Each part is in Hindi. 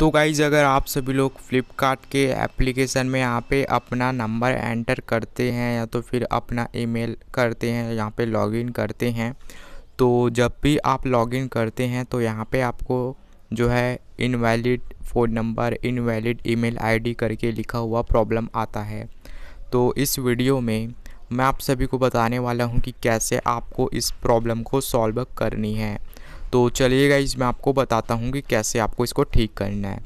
तो गाइज़ अगर आप सभी लोग फ्लिपकार्ट के एप्लीकेशन में यहाँ पे अपना नंबर एंटर करते हैं या तो फिर अपना ईमेल करते हैं यहाँ पे लॉगिन करते हैं तो जब भी आप लॉगिन करते हैं तो यहाँ पे आपको जो है invalid phone number invalid email ID करके लिखा हुआ प्रॉब्लम आता है तो इस वीडियो में मैं आप सभी को बताने वाला हूँ कि कैसे आपको इस प्रॉब्लम को सॉल्व करनी है तो चलिए गाइज मैं आपको बताता हूँ कि कैसे आपको इसको ठीक करना है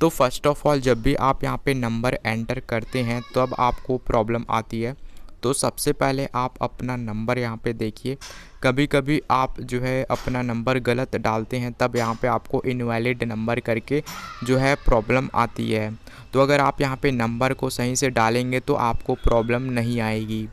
तो फर्स्ट ऑफ ऑल जब भी आप यहाँ पे नंबर एंटर करते हैं तब आपको प्रॉब्लम आती है तो सबसे पहले आप अपना नंबर यहाँ पे देखिए कभी कभी आप जो है अपना नंबर गलत डालते हैं तब यहाँ पे आपको इनवैलिड नंबर करके जो है प्रॉब्लम आती है तो अगर आप यहाँ पे नंबर को सही से डालेंगे तो आपको प्रॉब्लम नहीं आएगी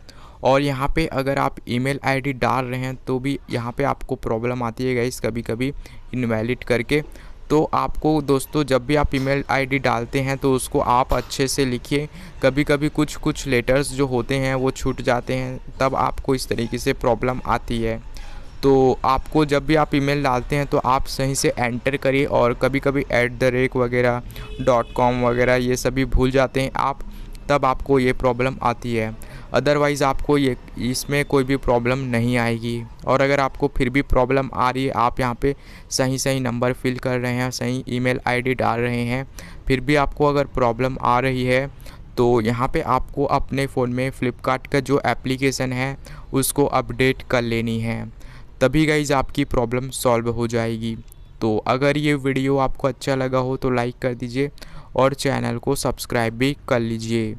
और यहाँ पे अगर आप ईमेल आईडी डाल रहे हैं तो भी यहाँ पे आपको प्रॉब्लम आती है गाइस कभी कभी इनवैलिड करके तो आपको दोस्तों जब भी आप ईमेल आईडी डालते हैं तो उसको आप अच्छे से लिखिए कभी कभी कुछ कुछ लेटर्स जो होते हैं वो छूट जाते हैं तब आपको इस तरीके से प्रॉब्लम आती है तो आपको जब भी आप ईमेल डालते हैं तो आप सही से एंटर करिए और कभी कभी ऐट द रेट वगैरह डॉट कॉम वगैरह ये सभी भूल जाते हैं आप तब आपको ये प्रॉब्लम आती है अदरवाइज़ आपको ये इसमें कोई भी प्रॉब्लम नहीं आएगी और अगर आपको फिर भी प्रॉब्लम आ रही है आप यहाँ पे सही सही नंबर फिल कर रहे हैं सही ईमेल आईडी डाल रहे हैं फिर भी आपको अगर प्रॉब्लम आ रही है तो यहाँ पे आपको अपने फ़ोन में फ़्लिपकार्ट का जो एप्लीकेशन है उसको अपडेट कर लेनी है तभी गाइज आपकी प्रॉब्लम सॉल्व हो जाएगी तो अगर ये वीडियो आपको अच्छा लगा हो तो लाइक कर दीजिए और चैनल को सब्सक्राइब भी कर लीजिए